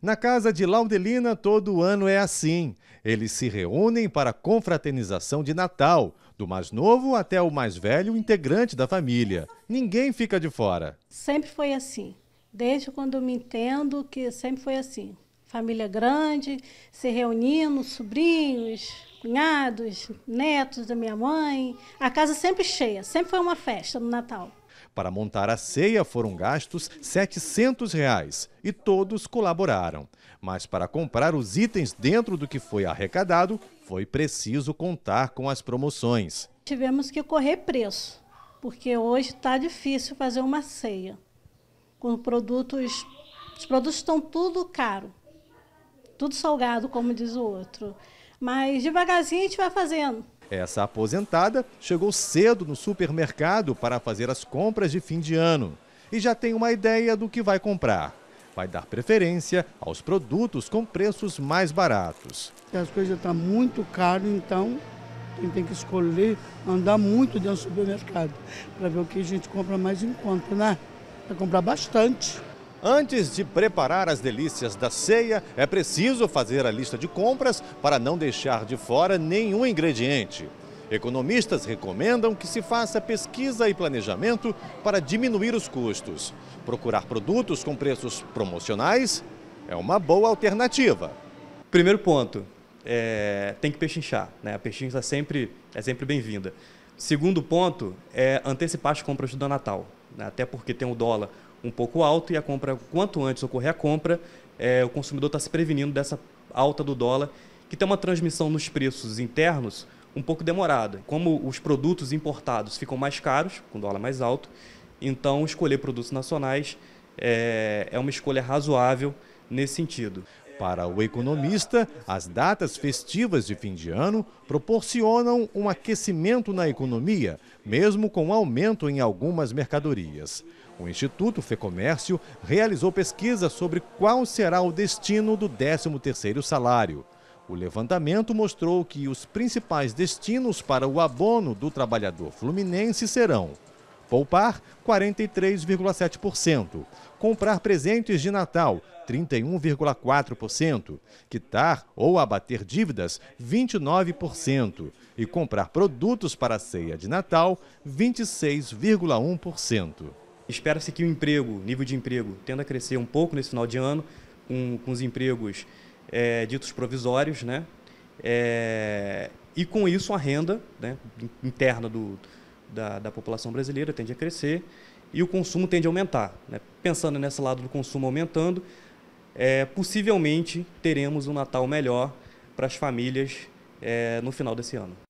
Na casa de Laudelina, todo ano é assim. Eles se reúnem para a confraternização de Natal, do mais novo até o mais velho integrante da família. Ninguém fica de fora. Sempre foi assim. Desde quando me entendo que sempre foi assim. Família grande, se reunindo, sobrinhos, cunhados, netos da minha mãe. A casa sempre cheia, sempre foi uma festa no Natal. Para montar a ceia foram gastos 700 reais e todos colaboraram. Mas para comprar os itens dentro do que foi arrecadado, foi preciso contar com as promoções. Tivemos que correr preço, porque hoje está difícil fazer uma ceia. Com produtos, os produtos estão tudo caro, tudo salgado, como diz o outro. Mas devagarzinho a gente vai fazendo. Essa aposentada chegou cedo no supermercado para fazer as compras de fim de ano e já tem uma ideia do que vai comprar. Vai dar preferência aos produtos com preços mais baratos. As coisas estão muito caras, então quem tem que escolher andar muito dentro do supermercado para ver o que a gente compra mais em conta, né? Para comprar bastante. Antes de preparar as delícias da ceia, é preciso fazer a lista de compras para não deixar de fora nenhum ingrediente. Economistas recomendam que se faça pesquisa e planejamento para diminuir os custos. Procurar produtos com preços promocionais é uma boa alternativa. Primeiro ponto, é, tem que pechinchar. Né? A pechincha sempre, é sempre bem-vinda. Segundo ponto é antecipar as compras do Natal, né? até porque tem o dólar um pouco alto e a compra, quanto antes ocorrer a compra, é, o consumidor está se prevenindo dessa alta do dólar, que tem uma transmissão nos preços internos um pouco demorada. Como os produtos importados ficam mais caros, com dólar mais alto, então escolher produtos nacionais é, é uma escolha razoável nesse sentido. Para o economista, as datas festivas de fim de ano proporcionam um aquecimento na economia, mesmo com aumento em algumas mercadorias. O Instituto Fecomércio realizou pesquisa sobre qual será o destino do 13º salário. O levantamento mostrou que os principais destinos para o abono do trabalhador fluminense serão Poupar, 43,7%. Comprar presentes de Natal, 31,4%. Quitar ou abater dívidas, 29%. E comprar produtos para a ceia de Natal, 26,1%. Espera-se que o emprego, nível de emprego, tenda a crescer um pouco nesse final de ano, com, com os empregos é, ditos provisórios, né? É, e com isso a renda né, interna do, da, da população brasileira tende a crescer e o consumo tende a aumentar. Né? Pensando nesse lado do consumo aumentando, é, possivelmente teremos um Natal melhor para as famílias é, no final desse ano.